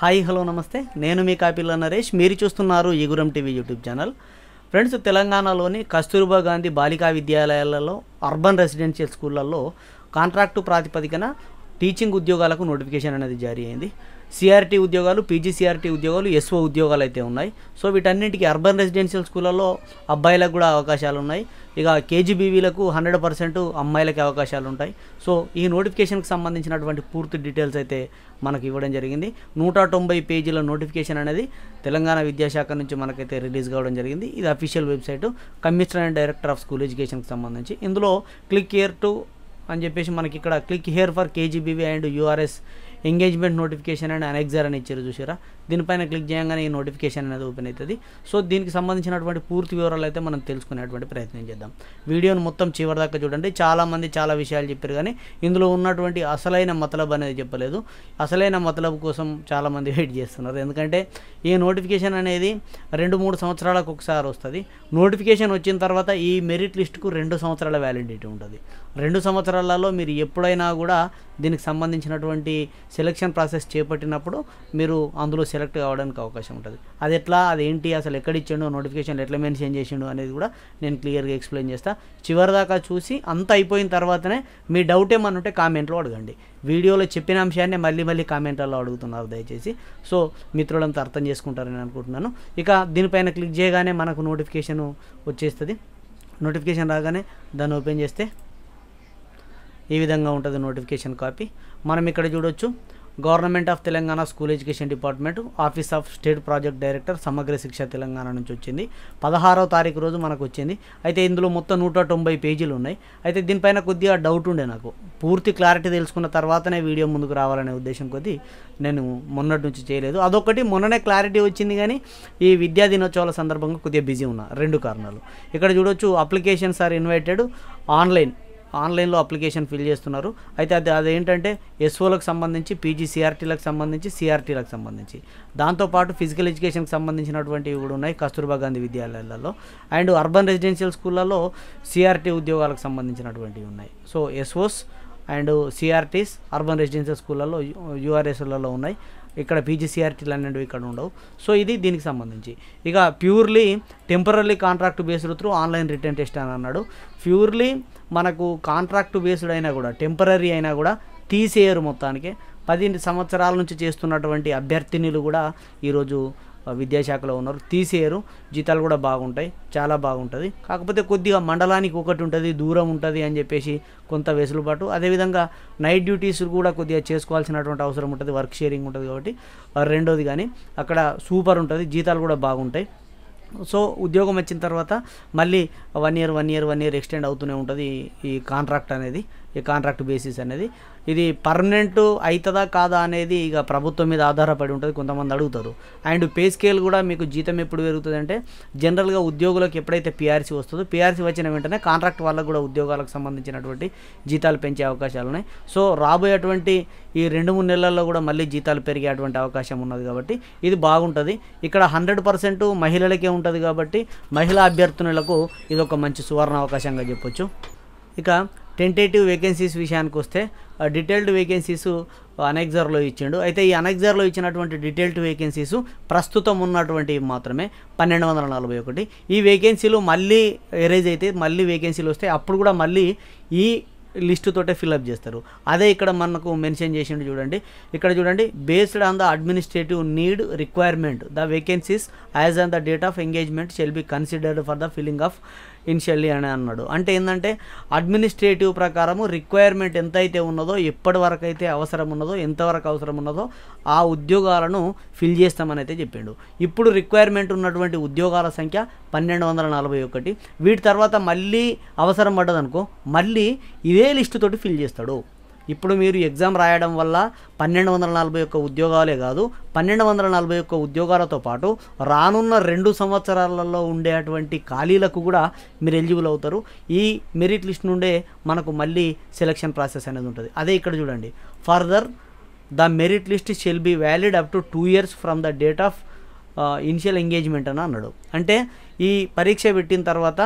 hi hello నమస్తే నేను మీ కాపిల్ల నరేష్ మీరు చూస్తున్నారు ఈగురం టీవీ యూట్యూబ్ ఛానల్ ఫ్రెండ్స్ తెలంగాణలోని కస్తూర్బా గాంధీ బాలికా విద్యాలయాలలో అర్బన్ రెసిడెన్షియల్ స్కూళ్ళల్లో కాంట్రాక్టు ప్రాతిపదికన టీచింగ్ ఉద్యోగాలకు నోటిఫికేషన్ అనేది జారీ అయింది సిఆర్టీ ఉద్యోగాలు పీజీసీఆర్టీ ఉద్యోగాలు ఎస్ఓ ఉద్యోగాలు అయితే ఉన్నాయి సో వీటన్నింటికీ అర్బన్ రెసిడెన్షియల్ స్కూళ్ళలో అబ్బాయిలకు కూడా అవకాశాలు ఉన్నాయి ఇక కేజీబీవీలకు హండ్రెడ్ పర్సెంట్ అమ్మాయిలకి అవకాశాలు ఉంటాయి సో ఈ నోటిఫికేషన్కి సంబంధించినటువంటి పూర్తి డీటెయిల్స్ అయితే మనకు ఇవ్వడం జరిగింది నూట తొంభై పేజీల నోటిఫికేషన్ అనేది తెలంగాణ విద్యాశాఖ నుంచి మనకైతే రిలీజ్ కావడం జరిగింది ఇది official website commissioner and director of school ఎడ్యుకేషన్కి సంబంధించి ఇందులో క్లిక్ హియర్ టు అని చెప్పేసి మనకి ఇక్కడ click here for KGBV and URS engagement notification and annexure అని ఇచ్చారు చూసారా దీనిపైన క్లిక్ చేయగానే ఈ నోటిఫికేషన్ అనేది ఓపెన్ అవుతుంది సో దీనికి సంబంధించినటువంటి పూర్తి వివరాలు అయితే మనం తెలుసుకునేటువంటి ప్రయత్నం చేద్దాం వీడియోను మొత్తం చివరి దాకా చూడండి చాలామంది చాలా విషయాలు చెప్పారు కానీ ఇందులో ఉన్నటువంటి అసలైన మతలబ్ అనేది చెప్పలేదు అసలైన మతలబ్ కోసం చాలామంది వెయిట్ చేస్తున్నారు ఎందుకంటే ఈ నోటిఫికేషన్ అనేది రెండు మూడు సంవత్సరాలకు ఒకసారి వస్తుంది నోటిఫికేషన్ వచ్చిన తర్వాత ఈ మెరిట్ లిస్ట్కు రెండు సంవత్సరాల వ్యాలిడిటీ ఉంటుంది రెండు సంవత్సరాలలో మీరు ఎప్పుడైనా కూడా దీనికి సంబంధించినటువంటి సెలక్షన్ ప్రాసెస్ చేపట్టినప్పుడు మీరు అందులో సెలెక్ట్ కావడానికి అవకాశం ఉంటుంది అది ఎట్లా అది ఏంటి అసలు ఎక్కడ ఇచ్చాడు నోటిఫికేషన్ ఎట్లా మెన్షన్ చేసిండు అనేది కూడా నేను క్లియర్గా ఎక్స్ప్లెయిన్ చేస్తా చివరిదాకా చూసి అంత అయిపోయిన తర్వాతనే మీ డౌట్ ఏమనుంటే కామెంట్లో అడగండి వీడియోలో చెప్పిన అంశాన్ని మళ్ళీ మళ్ళీ కామెంట్లలో అడుగుతున్నారు దయచేసి సో మిత్రులంతా అర్థం చేసుకుంటారని అనుకుంటున్నాను ఇక దీనిపైన క్లిక్ చేయగానే మనకు నోటిఫికేషన్ వచ్చేస్తుంది నోటిఫికేషన్ రాగానే దాన్ని ఓపెన్ చేస్తే ఈ విధంగా ఉంటుంది నోటిఫికేషన్ కాపీ మనం ఇక్కడ చూడొచ్చు government of Telangana school education department office of state project director Samagra Shiksha Telangana నుంచి వచ్చింది పదహారో తారీఖు రోజు మనకు వచ్చింది అయితే ఇందులో మొత్తం నూట తొంభై పేజీలు ఉన్నాయి అయితే దీనిపైన కొద్దిగా డౌట్ ఉండే నాకు పూర్తి క్లారిటీ తెలుసుకున్న తర్వాతనే వీడియో ముందుకు రావాలనే ఉద్దేశం కొద్దీ నేను మొన్నటి నుంచి చేయలేదు అదొకటి మొన్ననే క్లారిటీ వచ్చింది కానీ ఈ విద్యా దినోత్సవాల సందర్భంగా కొద్దిగా బిజీ ఉన్నా రెండు కారణాలు ఇక్కడ చూడొచ్చు అప్లికేషన్స్ ఆర్ ఇన్వైటెడ్ ఆన్లైన్ ఆన్లైన్లో అప్లికేషన్ ఫిల్ చేస్తున్నారు అయితే అది అదేంటంటే ఎస్ఓలకు సంబంధించి పీజీ సిఆర్టీలకు సంబంధించి సిఆర్టీలకు సంబంధించి దాంతోపాటు ఫిజికల్ ఎడ్యుకేషన్కి సంబంధించినటువంటివి కూడా ఉన్నాయి కస్తూర్బా గాంధీ విద్యాలయాలలో అండ్ అర్బన్ రెసిడెన్షియల్ స్కూళ్ళలో సిఆర్టీ ఉద్యోగాలకు సంబంధించినటువంటివి ఉన్నాయి so SOs and CRTs urban residential స్కూళ్ళలో యుఆర్ఎస్లలో ఉన్నాయి ఇక్కడ పీజీసీఆర్టీలు అనేవి ఇక్కడ ఉండవు సో ఇది దీనికి సంబంధించి ఇక purely temporary contract based through online written test అని అన్నాడు ప్యూర్లీ మనకు కాంట్రాక్ట్ బేస్డ్ అయినా కూడా టెంపరీ అయినా కూడా తీసేయరు మొత్తానికి పది సంవత్సరాల నుంచి చేస్తున్నటువంటి అభ్యర్థినిలు కూడా ఈరోజు విద్యాశాఖలో ఉన్నారు తీసేయరు జీతాలు కూడా బాగుంటాయి చాలా బాగుంటుంది కాకపోతే కొద్దిగా మండలానికి ఒకటి ఉంటుంది దూరం ఉంటుంది అని చెప్పేసి కొంత వెసులుబాటు అదేవిధంగా నైట్ డ్యూటీస్ కూడా కొద్దిగా చేసుకోవాల్సినటువంటి అవసరం ఉంటుంది వర్క్ షేరింగ్ ఉంటుంది కాబట్టి రెండోది కానీ అక్కడ సూపర్ ఉంటుంది జీతాలు కూడా బాగుంటాయి సో ఉద్యోగం వచ్చిన తర్వాత మళ్ళీ one year one year one year extend అవుతూనే ఉంటుంది ఈ కాంట్రాక్ట్ అనేది ఈ కాంట్రాక్ట్ బేసిస్ అనేది ఇది పర్మనెంట్ అవుతుందా కాదా అనేది ఇక ప్రభుత్వం మీద ఆధారపడి ఉంటుంది కొంతమంది అడుగుతారు అండ్ పే స్కేల్ కూడా మీకు జీతం ఎప్పుడు పెరుగుతుంది అంటే జనరల్గా ఉద్యోగులకు ఎప్పుడైతే పిఆర్సీ వస్తుందో పీఆర్సీ వచ్చిన వెంటనే కాంట్రాక్ట్ వాళ్ళకు కూడా ఉద్యోగాలకు సంబంధించినటువంటి జీతాలు పెంచే అవకాశాలు ఉన్నాయి సో రాబోయేటువంటి ఈ రెండు మూడు నెలల్లో కూడా మళ్ళీ జీతాలు పెరిగేటువంటి అవకాశం ఉన్నది కాబట్టి ఇది బాగుంటుంది ఇక్కడ హండ్రెడ్ పర్సెంట్ మహిళలకే ఉంటుంది కాబట్టి మహిళా అభ్యర్థినులకు ఇది ఒక మంచి సువర్ణ అవకాశంగా చెప్పొచ్చు ఇక టెంటేటివ్ వేకెన్సీస్ విషయానికి వస్తే డీటెయిల్డ్ వేకెన్సీస్ అనెక్జర్లో ఇచ్చిండు అయితే ఈ అనెక్జర్లో ఇచ్చినటువంటి డీటెయిల్డ్ వేకెన్సీస్ ప్రస్తుతం ఉన్నటువంటివి మాత్రమే పన్నెండు వందల నలభై ఒకటి ఈ వేకెన్సీలు మళ్ళీ ఎరేజ్ అయితే మళ్ళీ వేకెన్సీలు వస్తే అప్పుడు కూడా మళ్ళీ ఈ లిస్టు తోటే ఫిల్అప్ చేస్తారు అదే ఇక్కడ మనకు మెన్షన్ చేసిండు చూడండి ఇక్కడ చూడండి based on the administrative need requirement the vacancies as on the date of engagement shall be considered for the filling of initially అని అన్నాడు అంటే ఏంటంటే అడ్మినిస్ట్రేటివ్ ప్రకారము రిక్వైర్మెంట్ ఎంతైతే ఉన్నదో ఎప్పటి వరకు అయితే అవసరం ఉన్నదో ఎంతవరకు అవసరం ఉన్నదో ఆ ఉద్యోగాలను ఫిల్ చేస్తామని అయితే చెప్పిండు ఇప్పుడు రిక్వైర్మెంట్ ఉన్నటువంటి ఉద్యోగాల సంఖ్య పన్నెండు వందల నలభై ఒకటి వీటి తర్వాత మళ్ళీ అవసరం పడ్డదనుకో మళ్ళీ ఇదే లిస్టు తోటి ఫిల్ చేస్తాడు ఇప్పుడు మీరు ఎగ్జామ్ రాయడం వల్ల పన్నెండు వందల నలభై ఒక్క ఉద్యోగాలే కాదు పన్నెండు వందల నలభై ఒక్క ఉద్యోగాలతో పాటు రానున్న రెండు సంవత్సరాలలో ఉండేటువంటి ఖాళీలకు కూడా మీరు ఎలిజిబుల్ అవుతారు ఈ మెరిట్ లిస్ట్ నుండే మనకు మళ్ళీ సెలక్షన్ ప్రాసెస్ అనేది ఉంటుంది అదే ఇక్కడ చూడండి further the merit list shall be valid up to two years from the date of initial engagement అని అన్నాడు అంటే ఈ పరీక్ష పెట్టిన తర్వాత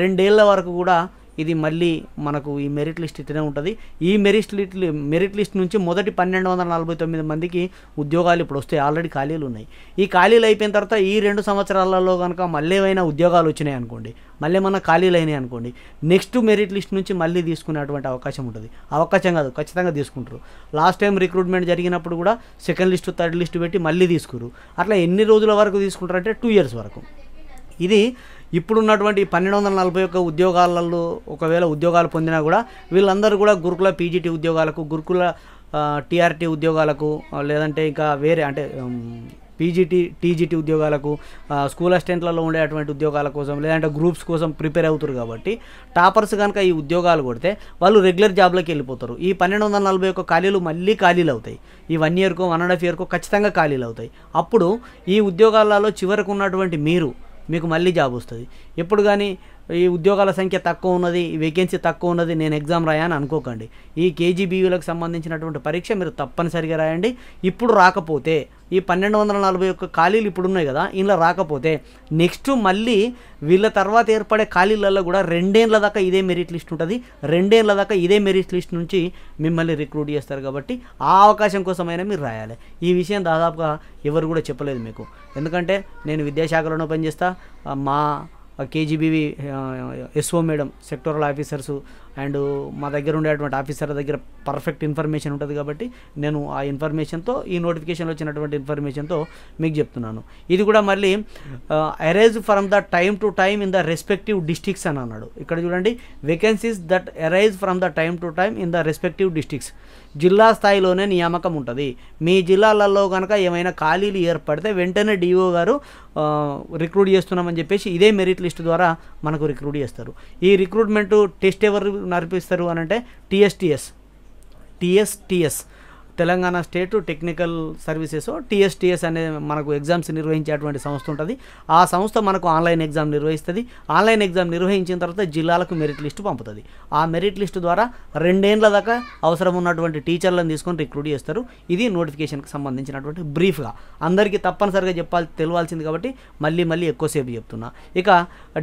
రెండేళ్ల వరకు కూడా ఇది మళ్ళీ మనకు ఈ మెరిట్ లిస్ట్ ఇట్టనే ఉంటుంది ఈ మెరిట్ లిస్ట్ మెరిట్ లిస్ట్ నుంచి మొదటి పన్నెండు వందల నలభై తొమ్మిది మందికి ఉద్యోగాలు ఇప్పుడు వస్తాయి ఆల్రెడీ ఖాళీలు ఉన్నాయి ఈ ఖాళీలు అయిపోయిన తర్వాత ఈ రెండు సంవత్సరాలలో కనుక మళ్ళీ ఏమైనా ఉద్యోగాలు వచ్చినాయి అనుకోండి మళ్ళీ ఏమన్నా ఖాళీలు అయినాయి అనుకోండి నెక్స్ట్ మెరిట్ లిస్ట్ నుంచి మళ్ళీ తీసుకునేటువంటి అవకాశం ఉంటుంది అవకాశం కాదు ఖచ్చితంగా తీసుకుంటారు లాస్ట్ టైం రిక్రూట్మెంట్ జరిగినప్పుడు కూడా సెకండ్ లిస్ట్ థర్డ్ లిస్ట్ పెట్టి మళ్ళీ తీసుకురు అట్లా ఎన్ని రోజుల వరకు తీసుకుంటారంటే టూ ఇయర్స్ వరకు ఇది ఇప్పుడున్నటువంటి పన్నెండు వందల నలభై ఒక్క ఉద్యోగాలలో ఒకవేళ ఉద్యోగాలు పొందినా కూడా వీళ్ళందరూ కూడా గురుకుల పీజీటీ ఉద్యోగాలకు గురుకుల టీఆర్టీ ఉద్యోగాలకు లేదంటే ఇంకా వేరే అంటే పీజీటీ టీజీటీ ఉద్యోగాలకు స్కూల్ అసిస్టెంట్లలో ఉండేటువంటి ఉద్యోగాల కోసం లేదంటే గ్రూప్స్ కోసం ప్రిపేర్ అవుతారు కాబట్టి టాపర్స్ కనుక ఈ ఉద్యోగాలు కొడితే వాళ్ళు రెగ్యులర్ జాబ్లోకి వెళ్ళిపోతారు ఈ పన్నెండు వందల నలభై ఒక్క ఖాళీలు మళ్ళీ ఖాళీలు అవుతాయి ఈ వన్ ఇయర్కో వన్ అండ్ హాఫ్ ఇయర్కో ఖచ్చితంగా ఖాళీలు అవుతాయి అప్పుడు ఈ ఉద్యోగాలలో చివరకు ఉన్నటువంటి మీరు మీకు మళ్ళీ జాబ్ వస్తుంది ఎప్పుడు కానీ ఈ ఉద్యోగాల సంఖ్య తక్కువ ఉన్నది వేకెన్సీ తక్కువ ఉన్నది నేను ఎగ్జామ్ రాయాని అనుకోకండి ఈ కేజీబీయూలకు సంబంధించినటువంటి పరీక్ష మీరు తప్పనిసరిగా రాయండి ఇప్పుడు రాకపోతే ఈ పన్నెండు వందల నలభై ఒక్క ఖాళీలు ఇప్పుడు ఉన్నాయి కదా ఇందులో రాకపోతే నెక్స్ట్ మళ్ళీ వీళ్ళ తర్వాత ఏర్పడే ఖాళీలలో కూడా రెండేళ్ళ దాకా ఇదే మెరిట్ లిస్ట్ ఉంటుంది రెండేళ్ళ దాకా ఇదే మెరిట్ లిస్ట్ నుంచి మిమ్మల్ని రిక్రూట్ చేస్తారు కాబట్టి ఆ అవకాశం కోసమైనా మీరు రాయాలి ఈ విషయం దాదాపుగా ఎవరు కూడా చెప్పలేదు మీకు ఎందుకంటే నేను విద్యాశాఖలోనూ పనిచేస్తా మా KGBV SO madam sectoral officers and మా దగ్గర ఉండేటువంటి ఆఫీసర్ దగ్గర పర్ఫెక్ట్ ఇన్ఫర్మేషన్ ఉంటుంది కాబట్టి నేను ఆ ఇన్ఫర్మేషన్తో ఈ నోటిఫికేషన్లో వచ్చినటువంటి ఇన్ఫర్మేషన్తో మీకు చెప్తున్నాను ఇది కూడా మళ్ళీ arise from the time to time in the respective districts అని అన్నాడు ఇక్కడ చూడండి vacancies that arise from the time to time in the respective districts జిల్లా స్థాయిలోనే నియామకం ఉంటుంది మీ జిల్లాలలో కనుక ఏమైనా ఖాళీలు ఏర్పడితే వెంటనే డిఓ గారు రిక్రూట్ చేస్తున్నామని చెప్పేసి ఇదే మెరిట్ లిస్ట్ ద్వారా మనకు రిక్రూట్ చేస్తారు ఈ రిక్రూట్మెంట్ టెస్ట్ ఎవరు నడిపిస్తారు అని అంటే TSTS TSTS Telangana state technical services TSTS అనే మనకు ఎగ్జామ్స్ నిర్వహించేటువంటి సంస్థ ఉంటుంది ఆ సంస్థ మనకు ఆన్లైన్ ఎగ్జామ్ నిర్వహిస్తుంది ఆన్లైన్ ఎగ్జామ్ నిర్వహించిన తర్వాత జిల్లాలకు మెరిట్ లిస్ట్ పంపుతుంది ఆ మెరిట్ లిస్టు ద్వారా రెండేండ్ల దాకా అవసరం ఉన్నటువంటి టీచర్లను తీసుకొని రిక్రూట్ చేస్తారు ఇది నోటిఫికేషన్కి సంబంధించినటువంటి బ్రీఫ్గా అందరికీ తప్పనిసరిగా చెప్పాలి తెలియాల్సింది కాబట్టి మళ్ళీ మళ్ళీ ఎక్కువసేపు చెప్తున్నా ఇక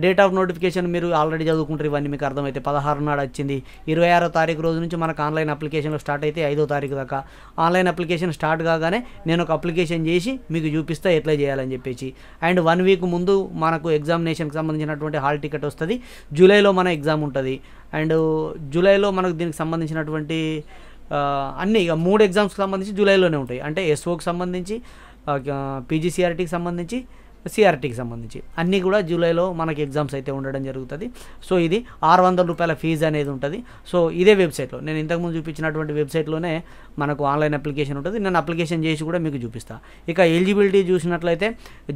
డేట్ ఆఫ్ నోటిఫికేషన్ మీరు ఆల్రెడీ చదువుకుంటారు ఇవన్నీ మీకు అర్థమైతే పదహారు నాడు వచ్చింది ఇరవై ఆరో తారీఖు రోజు నుంచి మనకు ఆన్లైన్ అప్లికేషన్లో స్టార్ట్ అయితే ఐదో తారీఖు దాకా ఆన్లైన్ అప్లికేషన్ స్టార్ట్ కాగానే నేను ఒక అప్లికేషన్ చేసి మీకు చూపిస్తే ఎట్లా చేయాలని చెప్పేసి అండ్ వన్ వీక్ ముందు మనకు ఎగ్జామినేషన్కి సంబంధించినటువంటి హాల్ టికెట్ వస్తుంది జూలైలో మన ఎగ్జామ్ ఉంటుంది అండ్ జూలైలో మనకు దీనికి సంబంధించినటువంటి అన్నీ ఇక మూడు ఎగ్జామ్స్కి సంబంధించి జూలైలోనే ఉంటాయి అంటే ఎస్ఓకి సంబంధించి పీజీసీఆర్టీకి సంబంధించి సిఆర్టీకి సంబంధించి అన్నీ కూడా జూలైలో మనకి ఎగ్జామ్స్ అయితే ఉండడం జరుగుతుంది సో ఇది ఆరు వందల రూపాయల ఫీజు అనేది ఉంటుంది సో ఇదే వెబ్సైట్లో నేను ఇంతకుముందు చూపించినటువంటి వెబ్సైట్లోనే మనకు ఆన్లైన్ అప్లికేషన్ ఉంటుంది నేను అప్లికేషన్ చేసి కూడా మీకు చూపిస్తాను ఇక ఎలిజిబిలిటీ చూసినట్లయితే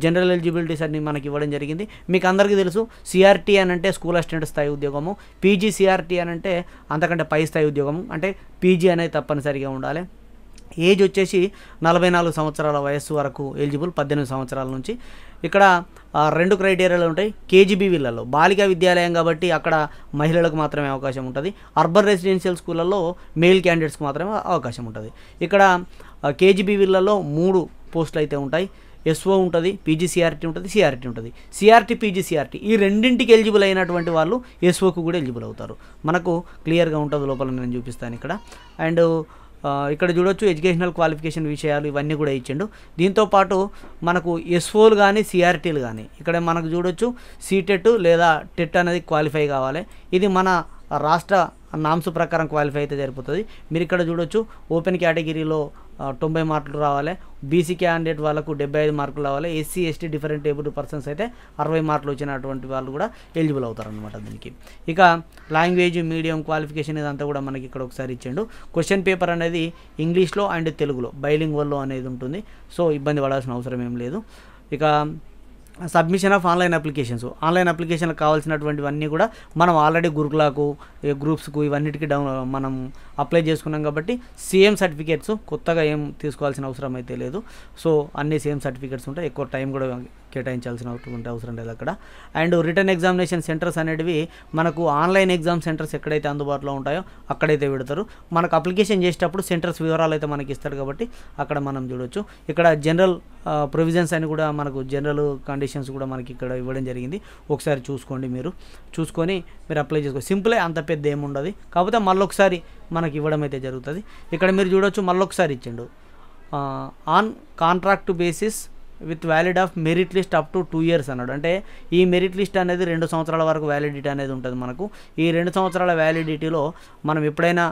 జనరల్ ఎలిజిబిలిటీస్ అన్ని మనకి ఇవ్వడం జరిగింది మీకు అందరికీ తెలుసు సిఆర్టీ అని అంటే స్కూల్ అసిస్టెంట్ స్థాయి ఉద్యోగము పీజీ సిఆర్టీ అని అంటే అంతకంటే పై స్థాయి ఉద్యోగము అంటే పీజీ అనేది తప్పనిసరిగా ఉండాలి ఏజ్ వచ్చేసి నలభై నాలుగు సంవత్సరాల వయస్సు వరకు ఎలిజిబుల్ పద్దెనిమిది సంవత్సరాల నుంచి ఇక్కడ రెండు క్రైటీరియాలు ఉంటాయి కేజీబీ విల్లల్లో బాలికా విద్యాలయం కాబట్టి అక్కడ మహిళలకు మాత్రమే అవకాశం ఉంటుంది అర్బన్ రెసిడెన్షియల్ స్కూళ్ళల్లో మేల్ క్యాండిడేట్స్కి మాత్రమే అవకాశం ఉంటుంది ఇక్కడ కేజీబీ విల్లల్లో మూడు పోస్టులు అయితే ఉంటాయి ఎస్ఓ ఉంటుంది పీజీసీఆర్టీ e ఉంటుంది సిఆర్టీ e ఉంటుంది సిఆర్టీ పీజీసీఆర్టీ e ఈ రెండింటికి ఎలిజిబుల్ అయినటువంటి వాళ్ళు ఎస్ఓకు కూడా ఎలిజిబుల్ అవుతారు మనకు క్లియర్గా ఉంటుంది లోపల నేను చూపిస్తాను ఇక్కడ అండ్ ఇక్కడ చూడొచ్చు ఎడ్యుకేషనల్ క్వాలిఫికేషన్ విషయాలు ఇవన్నీ కూడా ఇచ్చిండు దీంతోపాటు మనకు ఎస్ఓలు కానీ సిఆర్టీలు కానీ ఇక్కడ మనకు చూడొచ్చు సీటెట్ e లేదా టెట్ e అనేది క్వాలిఫై కావాలి ఇది మన రాష్ట్ర నామ్స్ ప్రకారం క్వాలిఫై అయితే జరిపోతుంది మీరు ఇక్కడ చూడొచ్చు ఓపెన్ కేటగిరీలో తొంభై మార్కులు రావాలి బీసీ క్యాండిడేట్ వాళ్ళకు డెబ్బై ఐదు మార్కులు రావాలి SC ST different abled persons అయితే అరవై మార్కులు వచ్చినటువంటి వాళ్ళు కూడా ఎలిజిబుల్ అవుతారనమాట దీనికి ఇక లాంగ్వేజ్ మీడియం క్వాలిఫికేషన్ ఇదంతా కూడా మనకి ఇక్కడ ఒకసారి ఇచ్చాడు క్వశ్చన్ పేపర్ అనేది ఇంగ్లీష్లో అండ్ తెలుగులో బైలింగ్ వల్ల అనేది ఉంటుంది సో ఇబ్బంది పడాల్సిన అవసరం ఏం లేదు ఇక submission of online applications online అప్లికేషన్లకు కావాల్సినటువంటివన్నీ కూడా మనం ఆల్రెడీ గురుకులకు గ్రూప్స్కు ఇవన్నిటికీ డౌన్ మనం అప్లై చేసుకున్నాం కాబట్టి సేమ్ సర్టిఫికేట్స్ కొత్తగా ఏం తీసుకోవాల్సిన అవసరం అయితే లేదు సో అన్ని సేమ్ సర్టిఫికేట్స్ ఉంటాయి ఎక్కువ టైం కూడా కేటాయించాల్సిన అవసరం లేదు అక్కడ అండ్ రిటర్న్ ఎగ్జామినేషన్ సెంటర్స్ అనేవి మనకు ఆన్లైన్ ఎగ్జామ్ సెంటర్స్ ఎక్కడైతే అందుబాటులో ఉంటాయో అక్కడైతే పెడతారు మనకు అప్లికేషన్ చేసేటప్పుడు సెంటర్స్ వివరాలు అయితే మనకి ఇస్తారు కాబట్టి అక్కడ మనం చూడొచ్చు ఇక్కడ జనరల్ ప్రొవిజన్స్ అని కూడా మనకు జనరల్ కండిషన్స్ కూడా మనకి ఇక్కడ ఇవ్వడం జరిగింది ఒకసారి చూసుకోండి మీరు చూసుకొని మీరు అప్లై చేసుకో సింపులే అంత పెద్ద ఏముండదు కాకపోతే మళ్ళొకసారి మనకి ఇవ్వడం అయితే జరుగుతుంది ఇక్కడ మీరు చూడొచ్చు మళ్ళొకసారి ఇచ్చిండు on contract basis with valid of merit list up to two years అన్నాడు అంటే ఈ మెరిట్ లిస్ట్ అనేది రెండు సంవత్సరాల వరకు వ్యాలిడిటీ అనేది ఉంటుంది మనకు ఈ రెండు సంవత్సరాల వ్యాలిడిటీలో మనం ఎప్పుడైనా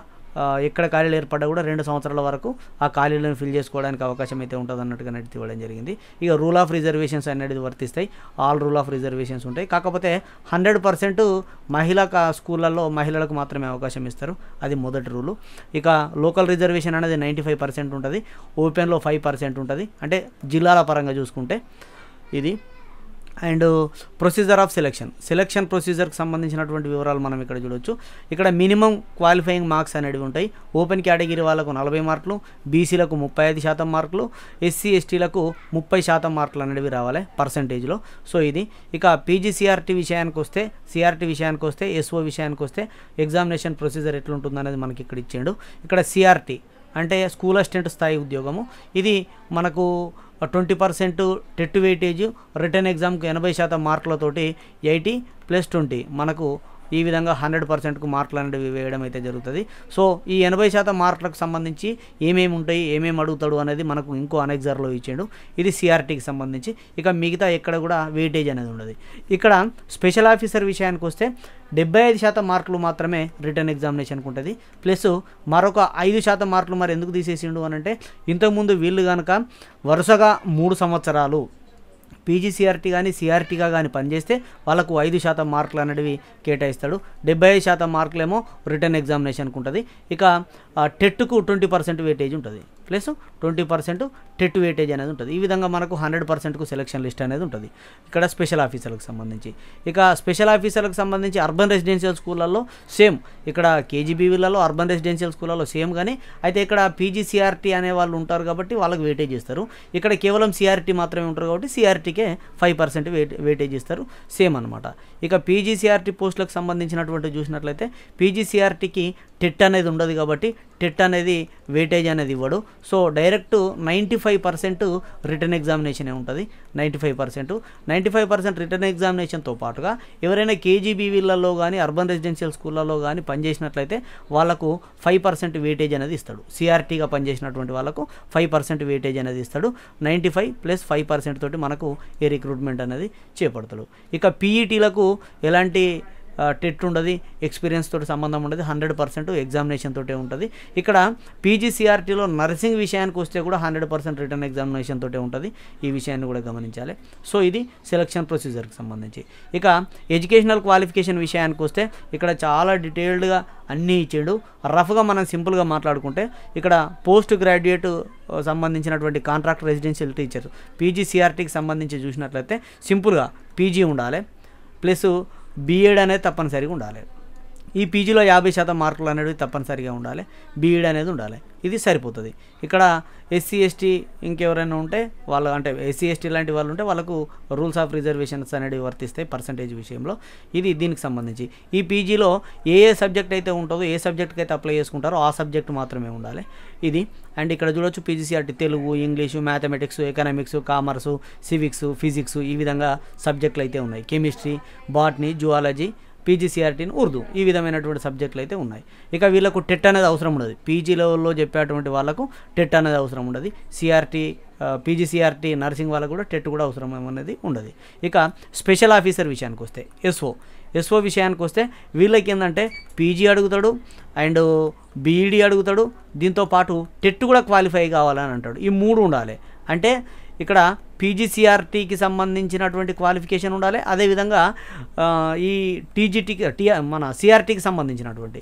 ఎక్కడ ఖాళీలు ఏర్పడ్డా కూడా రెండు సంవత్సరాల వరకు ఆ ఖాళీలను ఫిల్ చేసుకోవడానికి అవకాశం అయితే ఉంటుంది అన్నట్టుగా అనేది ఇవ్వడం జరిగింది ఇక రూల్ ఆఫ్ రిజర్వేషన్స్ అనేది వర్తిస్తాయి ఆల్ రూల్ ఆఫ్ రిజర్వేషన్స్ ఉంటాయి కాకపోతే హండ్రెడ్ పర్సెంట్ మహిళా స్కూళ్ళల్లో మహిళలకు మాత్రమే అవకాశం ఇస్తారు అది మొదటి రూలు ఇక లోకల్ రిజర్వేషన్ అనేది నైంటీ ఫైవ్ పర్సెంట్ ఉంటుంది ఓపెన్లో ఫైవ్ పర్సెంట్ ఉంటుంది అంటే జిల్లాల పరంగా చూసుకుంటే ఇది and procedure of selection selection ప్రొసీజర్కి సంబంధించినటువంటి వివరాలు మనం ఇక్కడ చూడొచ్చు ఇక్కడ మినిమం క్వాలిఫైయింగ్ మార్క్స్ అనేవి ఉంటాయి ఓపెన్ కేటగిరీ వాళ్ళకు నలభై మార్కులు బీసీలకు ముప్పై ఐదు శాతం మార్కులు ఎస్సీ ఎస్టీలకు ముప్పై శాతం మార్కులు అనేవి రావాలి పర్సంటేజ్లో సో ఇది ఇక పీజీసీఆర్టీ విషయానికి వస్తే సిఆర్టీ విషయానికి వస్తే ఎస్ఓ విషయానికి వస్తే ఎగ్జామినేషన్ ప్రొసీజర్ ఎట్లుంటుందనేది మనకి ఇక్కడ ఇచ్చాడు ఇక్కడ సిఆర్టీ అంటే స్కూల్ అసిస్టెంట్ స్థాయి ఉద్యోగము ఇది మనకు twenty percent TET weightage written ఎగ్జామ్కి ఎనభై శాతం మార్కులతోటి ఎయిటీ ప్లస్ ట్వంటీ మనకు ఈ విధంగా హండ్రెడ్ పర్సెంట్కు మార్కులు అనేవి వేయడం అయితే జరుగుతుంది సో ఈ ఎనభై శాతం మార్కులకు సంబంధించి ఏమేమి ఉంటాయి ఏమేమి అడుగుతాడు అనేది మనకు ఇంకో అనెగ్జర్లో ఇచ్చాడు ఇది సిఆర్టీకి సంబంధించి ఇక మిగతా ఎక్కడ కూడా వెయిటేజ్ అనేది ఉండదు ఇక్కడ స్పెషల్ ఆఫీసర్ విషయానికి వస్తే డెబ్బై ఐదు శాతం మార్కులు మాత్రమే రిటర్న్ ఎగ్జామినేషన్కి ఉంటుంది ప్లస్ మరొక ఐదు శాతం మార్కులు మరి ఎందుకు తీసేసిండు అని అంటే ఇంతకుముందు వీళ్ళు కనుక వరుసగా మూడు సంవత్సరాలు పీజీసీఆర్టీ కానీ సిఆర్టీగా కానీ పనిచేస్తే వాళ్ళకు ఐదు శాతం మార్కులు అనేటివి కేటాయిస్తాడు డెబ్బై ఐదు శాతం మార్కులేమో రిటర్న్ ఎగ్జామినేషన్కి ఉంటుంది ఇక టెట్కు ట్వంటీ పర్సెంట్ వెయిటేజ్ ఉంటుంది plus twenty percent TET weightage అనేది ఉంటుంది ఈ విధంగా మనకు హండ్రెడ్ పర్సెంట్కు సెలక్షన్ లిస్ట్ అనేది ఉంటుంది ఇక్కడ స్పెషల్ ఆఫీసర్లకు సంబంధించి ఇక స్పెషల్ ఆఫీసర్లకు సంబంధించి అర్బన్ రెసిడెన్షియల్ స్కూళ్ళల్లో సేమ్ ఇక్కడ కేజీబీవీలలో అర్బన్ రెసిడెన్షియల్ స్కూళ్ళలో సేమ్ కానీ అయితే ఇక్కడ పీజీసీఆర్టీ అనే వాళ్ళు ఉంటారు కాబట్టి వాళ్ళకి వెయిటేజ్ ఇస్తారు ఇక్కడ కేవలం సిఆర్టీ మాత్రమే ఉంటారు కాబట్టి సిఆర్టీకే ఫైవ్ పర్సెంట్ వెయిటేజ్ ఇస్తారు సేమ్ అనమాట ఇక పీజీసీఆర్టీ పోస్టులకు సంబంధించినటువంటి చూసినట్లయితే పీజీసీఆర్టీకి టెట్ అనేది ఉండదు కాబట్టి టెట్ అనేది వెయిటేజ్ అనేది ఇవ్వడు so direct ninety five percent written ఎగ్జామినేషనే ఉంటుంది ninety five percent ninety five percent written ఎగ్జామినేషన్తో పాటుగా ఎవరైనా కేజీబీవీలలో కానీ అర్బన్ రెసిడెన్షియల్ స్కూళ్ళలో కానీ పనిచేసినట్లయితే వాళ్ళకు ఫైవ్ పర్సెంట్ వెయిటేజ్ అనేది ఇస్తాడు సిఆర్టీగా పనిచేసినటువంటి వాళ్ళకు ఫైవ్ పర్సెంట్ వెయిటేజ్ అనేది ఇస్తాడు ninety five plus five percent తోటి మనకు ఈ రిక్రూట్మెంట్ అనేది చేపడతాడు ఇక పీఈటీలకు e ఎలాంటి టెట్ ఉండదు ఎక్స్పీరియన్స్ తోటి సంబంధం ఉండదు హండ్రెడ్ పర్సెంట్ ఎగ్జామినేషన్ తోటే ఉంటుంది ఇక్కడ పీజీసీఆర్టీలో నర్సింగ్ విషయానికి వస్తే కూడా హండ్రెడ్ పర్సెంట్ రిటర్న్ ఎగ్జామినేషన్ తోటే ఉంటుంది ఈ విషయాన్ని కూడా గమనించాలి సో ఇది సెలక్షన్ ప్రొసీజర్కి సంబంధించి ఇక ఎడ్యుకేషనల్ క్వాలిఫికేషన్ విషయానికి వస్తే ఇక్కడ చాలా డీటెయిల్డ్గా అన్నీ ఇచ్చాడు రఫ్గా మనం సింపుల్గా మాట్లాడుకుంటే ఇక్కడ పోస్ట్ గ్రాడ్యుయేట్ సంబంధించినటువంటి కాంట్రాక్ట్ రెసిడెన్షియల్ టీచర్ పీజీసీఆర్టీకి సంబంధించి చూసినట్లయితే సింపుల్గా పీజీ ఉండాలి ప్లస్ బీఏడ్ అనేది తప్పనిసరిగా ఉండాలి ఈ పీజీలో యాభై శాతం మార్కులు అనేవి తప్పనిసరిగా ఉండాలి బీఈడ్ అనేది ఉండాలి ఇది సరిపోతుంది ఇక్కడ ఎస్సీ ఎస్టీ ఇంకెవరైనా ఉంటే వాళ్ళు అంటే ఎస్సీ ఎస్టీ లాంటి వాళ్ళు ఉంటే వాళ్ళకు రూల్స్ ఆఫ్ రిజర్వేషన్స్ అనేవి వర్తిస్తాయి పర్సంటేజ్ విషయంలో ఇది దీనికి సంబంధించి ఈ పీజీలో ఏ ఏ సబ్జెక్ట్ అయితే ఉంటుందో ఏ సబ్జెక్ట్కి అయితే అప్లై చేసుకుంటారో ఆ సబ్జెక్ట్ మాత్రమే ఉండాలి ఇది అండ్ ఇక్కడ చూడొచ్చు PGCRT Telugu English mathematics economics commerce civics physics ఈ విధంగా సబ్జెక్టులు అయితే ఉన్నాయి కెమిస్ట్రీ బాటనీ జువాలజీ పీజీసీఆర్టీని ఉర్దూ ఈ విధమైనటువంటి సబ్జెక్టులు అయితే ఉన్నాయి ఇక వీళ్ళకు టెట్ అనేది అవసరం ఉండదు పీజీ లెవెల్లో చెప్పేటువంటి వాళ్ళకు టెట్ అనేది అవసరం ఉండదు సిఆర్టీ పీజీసీఆర్టీ నర్సింగ్ వాళ్ళకు కూడా టెట్ కూడా అవసరం అనేది ఉండదు ఇక స్పెషల్ ఆఫీసర్ విషయానికి వస్తే ఎస్ఓ ఎస్ఓ విషయానికి వస్తే వీళ్ళకి ఏంటంటే పీజీ అడుగుతాడు అండ్ బీఈడీ అడుగుతాడు దీంతో పాటు టెట్ కూడా క్వాలిఫై కావాలని అంటాడు ఈ మూడు ఉండాలి అంటే ఇక్కడ పీజీసీఆర్టీకి సంబంధించినటువంటి క్వాలిఫికేషన్ ఉండాలి అదేవిధంగా ఈ టీజీటీకి టీ మన సిఆర్టీకి సంబంధించినటువంటి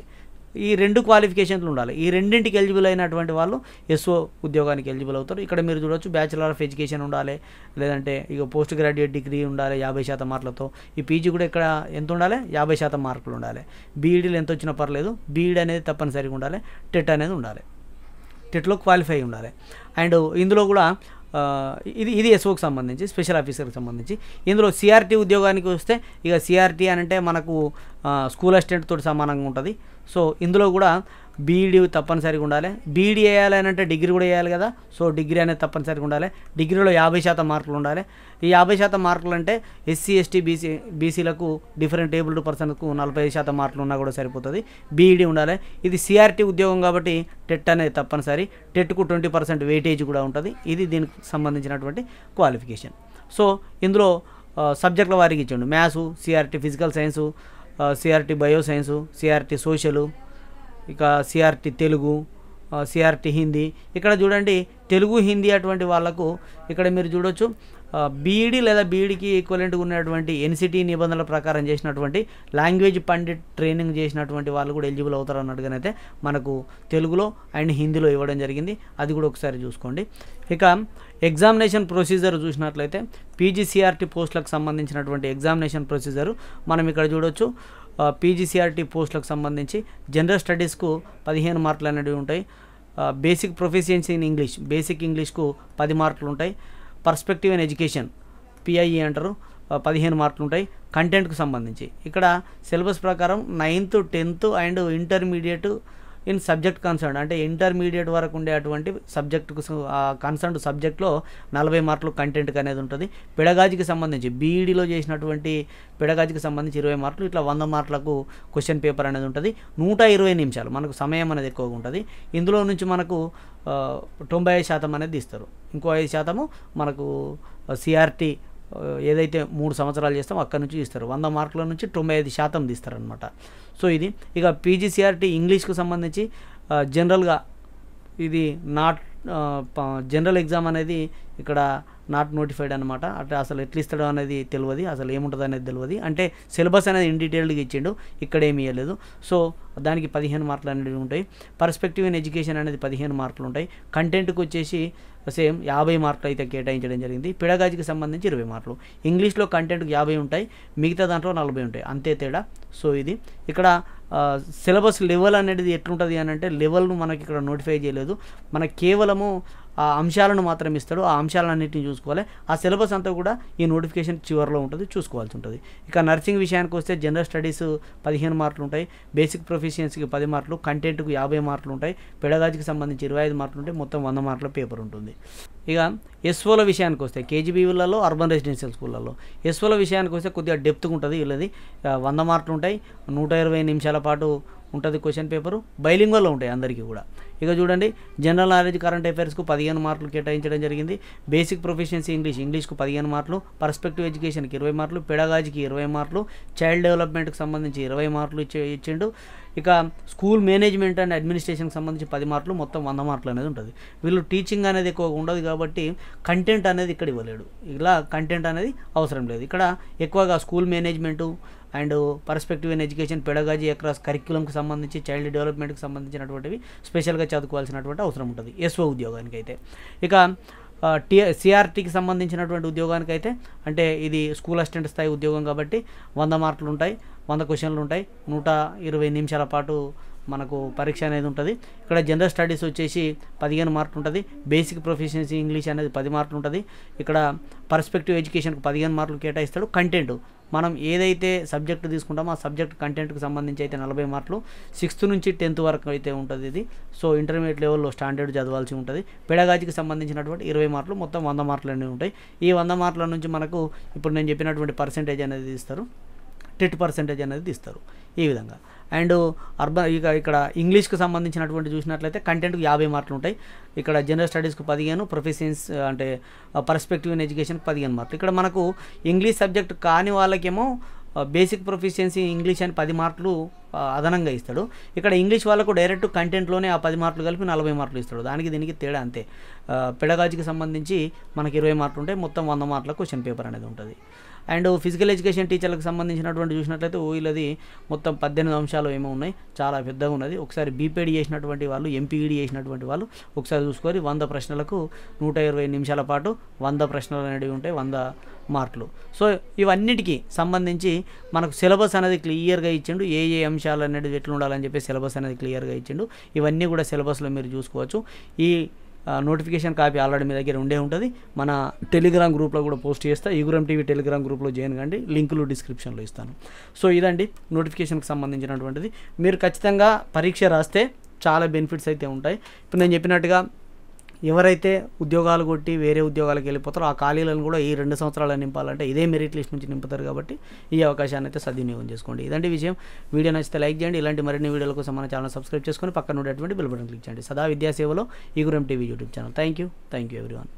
ఈ రెండు క్వాలిఫికేషన్లు ఉండాలి ఈ రెండింటికి ఎలిజిబుల్ అయినటువంటి వాళ్ళు ఎస్ఓ ఉద్యోగానికి ఎలిజిబుల్ అవుతారు ఇక్కడ మీరు చూడొచ్చు బ్యాచిలర్ ఆఫ్ ఎడ్యుకేషన్ ఉండాలి లేదంటే ఇక పోస్ట్ గ్రాడ్యుయేట్ డిగ్రీ ఉండాలి యాభై శాతం మార్కులతో ఈ పీజీ కూడా ఇక్కడ ఎంత ఉండాలి యాభై శాతం మార్కులు ఉండాలి బీఈడీలు e ఎంత వచ్చినా పర్లేదు బీఈడీ e అనేది తప్పనిసరిగా ఉండాలి టెట్ e అనేది ఉండాలి టెట్లో క్వాలిఫై ఉండాలి అండ్ ఇందులో కూడా ఇది ఇది ఎస్ఓకి సంబంధించి స్పెషల్ ఆఫీసర్కి సంబంధించి ఇందులో సిఆర్టీ ఉద్యోగానికి వస్తే ఇక సిఆర్టీ అంటే మనకు స్కూల్ అసిస్టెంట్ తోటి సమానంగా ఉంటుంది సో ఇందులో కూడా బీఈడీ తప్పనిసరిగా ఉండాలి బీఈడీ వేయాలి అంటే డిగ్రీ కూడా వేయాలి కదా సో డిగ్రీ అనేది తప్పనిసరిగా ఉండాలి డిగ్రీలో యాభై శాతం మార్కులు ఉండాలి ఈ యాభై శాతం మార్కులు అంటే ఎస్సీ ఎస్టీ బీసీ బీసీలకు డిఫరెంట్ ఏబుల్డ్ పర్సన్కు నలభై ఐదు శాతం మార్కులు ఉన్నా కూడా సరిపోతుంది బీఈడీ ఉండాలి ఇది సిఆర్టీ ఉద్యోగం కాబట్టి టెట్ అనేది తప్పనిసరి టెట్కు ట్వంటీ పర్సెంట్ వెయిటేజ్ కూడా ఉంటుంది ఇది దీనికి సంబంధించినటువంటి క్వాలిఫికేషన్ సో ఇందులో సబ్జెక్టుల వారికి ఇచ్చిండు maths CRT physical science CRT bioscience CRT social ఇక సిఆర్టీ తెలుగు సిఆర్టీ హిందీ ఇక్కడ చూడండి తెలుగు హిందీ అటువంటి వాళ్ళకు ఇక్కడ మీరు చూడొచ్చు బీఈడీ e లేదా బీఈడికి e ఈక్వలెంట్గా ఉన్నటువంటి ఎన్సిటీ నిబంధనల ప్రకారం చేసినటువంటి లాంగ్వేజ్ పండిట్ ట్రైనింగ్ చేసినటువంటి వాళ్ళు కూడా ఎలిజిబుల్ అవుతారు అన్నట్టుగానైతే మనకు తెలుగులో అండ్ హిందీలో ఇవ్వడం జరిగింది అది కూడా ఒకసారి చూసుకోండి ఇక ఎగ్జామినేషన్ ప్రొసీజర్ చూసినట్లయితే పీజీసీఆర్టీ పోస్టులకు సంబంధించినటువంటి ఎగ్జామినేషన్ ప్రొసీజరు మనం ఇక్కడ చూడొచ్చు పీజీసీఆర్టీ పోస్టులకు సంబంధించి జనరల్ స్టడీస్కు పదిహేను మార్కులు అనేవి ఉంటాయి basic proficiency in English basic ఇంగ్లీష్కు పది మార్కులు ఉంటాయి పర్స్పెక్టివ్ ఇన్ ఎడ్యుకేషన్ పిఐఈ అంటారు పదిహేను మార్కులు ఉంటాయి కంటెంట్కు సంబంధించి ఇక్కడ సిలబస్ ప్రకారం ninth tenth and intermediate in subject concern అంటే ఇంటర్మీడియట్ వరకు ఉండే అటువంటి సబ్జెక్టుకు కన్సర్న్ సబ్జెక్ట్లో నలభై మార్కులు కంటెంట్కి అనేది ఉంటుంది పెడగాజికి సంబంధించి బీఈడీలో e చేసినటువంటి పెడగాజికి సంబంధించి ఇరవై మార్కులు ఇట్లా వంద మార్కులకు క్వశ్చన్ పేపర్ అనేది ఉంటుంది నూట ఇరవై నిమిషాలు మనకు సమయం అనేది ఎక్కువగా ఉంటుంది ఇందులో నుంచి మనకు తొంభై శాతం అనేది ఇస్తారు ఇంకో ఐదు శాతము మనకు సిఆర్టీ ఏదైతే మూడు సంవత్సరాలు చేస్తామో అక్కడ నుంచి ఇస్తారు వంద మార్కుల నుంచి తొంభై ఐదు శాతం తీస్తారనమాట సో ఇది ఇక పీజీసీఆర్టీ e ఇంగ్లీష్కు సంబంధించి జనరల్గా ఇది నాట్ జనరల్ ఎగ్జామ్ అనేది ఇక్కడ నాట్ నోటిఫైడ్ అనమాట అంటే అసలు ఎట్లా ఇస్తాడో అనేది తెలియదు అసలు ఏముంటుంది అనేది తెలియదు అంటే సిలబస్ అనేది ఇన్ డీటెయిల్డ్గా ఇచ్చిండు ఇక్కడ ఏమి ఇవ్వలేదు సో దానికి పదిహేను మార్కులు అనేవి ఉంటాయి పర్స్పెక్టివ్ ఇన్ ఎడ్యుకేషన్ అనేది పదిహేను మార్కులు ఉంటాయి కంటెంట్కి వచ్చేసి సేమ్ యాభై మార్కులు అయితే కేటాయించడం జరిగింది పిడగాజికి సంబంధించి ఇరవై మార్కులు ఇంగ్లీష్లో కంటెంట్కి యాభై ఉంటాయి మిగతా దాంట్లో నలభై ఉంటాయి అంతే తేడా సో ఇది ఇక్కడ సిలబస్ లెవెల్ అనేది ఎట్లుంటుంది అని అంటే లెవెల్ను మనకి ఇక్కడ నోటిఫై చేయలేదు మన కేవలము ఆ అంశాలను మాత్రం ఇస్తాడు ఆ అంశాలన్నింటినీ చూసుకోవాలి ఆ సిలబస్ అంతా కూడా ఈ నోటిఫికేషన్ చివరిలో ఉంటుంది చూసుకోవాల్సి ఉంటుంది ఇక నర్సింగ్ విషయానికి వస్తే జనరల్ స్టడీస్ పదిహేను మార్కులు ఉంటాయి బేసిక్ ప్రొఫిషియన్సీకి పది మార్కులు కంటెంట్కు యాభై మార్కులు ఉంటాయి పెడగాజీకి సంబంధించి ఇరవై ఐదు మార్కులు ఉంటాయి మొత్తం వంద మార్కుల పేపర్ ఉంటుంది ఇక ఎస్ఓల విషయానికి వస్తే కేజీబీలలో అర్బన్ రెసిడెన్షియల్ స్కూళ్ళలో ఎస్ఓల విషయానికి వస్తే కొద్దిగా డెప్త్గా ఉంటుంది వీళ్ళది వంద మార్కులు ఉంటాయి నూట ఇరవై నిమిషాల పాటు ఉంటుంది క్వశ్చన్ పేపరు బైలింగ్వల్లో ఉంటాయి అందరికీ కూడా ఇక చూడండి జనరల్ నాలెడ్జ్ కరెంట్ అఫైర్స్కు పదిహేను మార్కులు కేటాయించడం జరిగింది బేసిక్ ప్రొఫెషన్సీ ఇంగ్లీష్ ఇంగ్లీష్కు పదిహేను మార్కులు పర్స్పెక్టివ్ ఎడ్యుకేషన్కి ఇరవై మార్కులు పెడగాజీకి ఇరవై మార్కులు చైల్డ్ డెవలప్మెంట్కి సంబంధించి ఇరవై మార్కులు ఇచ్చే ఇచ్చిండు ఇక స్కూల్ మేనేజ్మెంట్ అండ్ అడ్మినిస్ట్రేషన్కి సంబంధించి పది మార్కులు మొత్తం వంద మార్కులు అనేది ఉంటుంది వీళ్ళు టీచింగ్ అనేది ఎక్కువగా ఉండదు కాబట్టి కంటెంట్ అనేది ఇక్కడ ఇవ్వలేడు ఇలా కంటెంట్ అనేది అవసరం లేదు ఇక్కడ ఎక్కువగా school management and perspective in education pedagogy across కరిక్యులంకి సంబంధించి చైల్డ్ డెవలప్మెంట్కి సంబంధించినటువంటివి స్పెషల్గా చదువుకోవాల్సినటువంటి అవసరం ఉంటుంది ఎస్ఓ ఉద్యోగానికి అయితే ఇక టీ సిఆర్టీకి సంబంధించినటువంటి ఉద్యోగానికి అయితే అంటే ఇది స్కూల్ అసిస్టెంట్ స్థాయి ఉద్యోగం కాబట్టి వంద మార్కులు ఉంటాయి వంద క్వశ్చన్లు ఉంటాయి నూట ఇరవై నిమిషాల పాటు మనకు పరీక్ష అనేది ఉంటుంది ఇక్కడ జనరల్ స్టడీస్ వచ్చేసి పదిహేను మార్కులు ఉంటుంది బేసిక్ ప్రొఫెషన్సీ ఇంగ్లీష్ అనేది పది మార్కులు ఉంటుంది ఇక్కడ పర్స్పెక్టివ్ ఎడ్యుకేషన్కి పదిహేను మార్కులు కేటాయిస్తాడు కంటెంట్ మనం ఏదైతే సబ్జెక్ట్ తీసుకుంటామో ఆ సబ్జెక్ట్ కంటెంట్కి సంబంధించి అయితే నలభై మార్కులు సిక్స్త్ నుంచి టెన్త్ వరకు అయితే ఉంటుంది ఇది సో ఇంటర్మీడియట్ లెవెల్లో స్టాండర్డ్ చదవాల్సి ఉంటుంది పెడగాజీకి సంబంధించినటువంటి ఇరవై మార్కులు మొత్తం వంద మార్కులు అనేవి ఉంటాయి ఈ వంద మార్కుల నుంచి మనకు ఇప్పుడు నేను చెప్పినటువంటి పర్సెంటేజ్ అనేది ఇస్తారు టెట్ పర్సెంటేజ్ అనేది ఇస్తారు ఈ విధంగా అండ్ అర్బన్ ఇక ఇక్కడ ఇంగ్లీష్కి సంబంధించినటువంటి చూసినట్లయితే కంటెంట్కి యాభై మార్కులు ఉంటాయి ఇక్కడ జనరల్ స్టడీస్కి పదిహేను ప్రొఫెషన్స్ అంటే పర్స్పెక్టివ్ ఇన్ ఎడ్యుకేషన్కి పదిహేను మార్కులు ఇక్కడ మనకు ఇంగ్లీష్ సబ్జెక్ట్ కాని వాళ్ళకేమో బేసిక్ ప్రొఫిషియన్సీ ఇంగ్లీష్ అని పది మార్కులు అదనంగా ఇస్తాడు ఇక్కడ ఇంగ్లీష్ వాళ్ళకు డైరెక్ట్ కంటెంట్లోనే ఆ పది మార్కులు కలిపి నలభై మార్కులు ఇస్తాడు దానికి దీనికి తేడా అంతే పెడగాజీకి సంబంధించి మనకి ఇరవై మార్కులు ఉంటాయి మొత్తం వంద మార్కుల క్వశ్చన్ పేపర్ అనేది ఉంటుంది అండ్ ఫిజికల్ ఎడ్యుకేషన్ టీచర్లకు సంబంధించినటువంటి చూసినట్లయితే ఓయిలది మొత్తం పద్దెనిమిది అంశాలు ఏమో ఉన్నాయి చాలా పెద్దగా ఉన్నది ఒకసారి బీపీడీ చేసినటువంటి వాళ్ళు ఎంపీఈడి చేసినటువంటి వాళ్ళు ఒకసారి చూసుకొని వంద ప్రశ్నలకు నూట ఇరవై నిమిషాల పాటు వంద ప్రశ్నలు అనేవి ఉంటాయి వంద మార్కులు సో ఇవన్నిటికీ సంబంధించి మనకు సిలబస్ అనేది క్లియర్గా ఇచ్చిండు ఏ ఏ అంశాలు అనేది ఎట్లా ఉండాలని చెప్పి సిలబస్ అనేది క్లియర్గా ఇచ్చిండు ఇవన్నీ కూడా సిలబస్లో మీరు చూసుకోవచ్చు ఈ నోటిఫికేషన్ కాపీ ఆల్రెడీ మీ దగ్గర ఉండే ఉంటుంది మన టెలిగ్రామ్ గ్రూప్లో కూడా పోస్ట్ చేస్తా ఈగురం టీవీ టెలిగ్రామ్ గ్రూప్లో జాయిన్ కండి లింకులు డిస్క్రిప్షన్లో ఇస్తాను సో ఇదండి నోటిఫికేషన్కి సంబంధించినటువంటిది మీరు ఖచ్చితంగా పరీక్ష రాస్తే చాలా బెనిఫిట్స్ అయితే ఉంటాయి ఇప్పుడు నేను చెప్పినట్టుగా ఎవరైతే ఉద్యోగాలు కొట్టి వేరే ఉద్యోగాలకు వెళ్ళిపోతారో ఆ ఖాళీలను కూడా ఈ రెండు సంవత్సరాలు నింపాలంటే ఇదే మెరిట్ లిస్ట్ నుంచి నింపుతారు కాబట్టి ఈ అవకాశాన్ని అయితే సద్వినియోగం చేసుకోండి ఇదంటే విషయం వీడియో నచ్చితే లైక్ చేయండి ఇలాంటి మరిన్ని వీడియోల కోసం మన ఛానల్ సబ్స్క్రైబ్ చేసుకొని పక్కన ఉండేటువంటి బిల్ బటన్ క్లిక్ చేయండి సదా విద్యాసేవలో Eguram TV YouTube channel thank you thank you everyone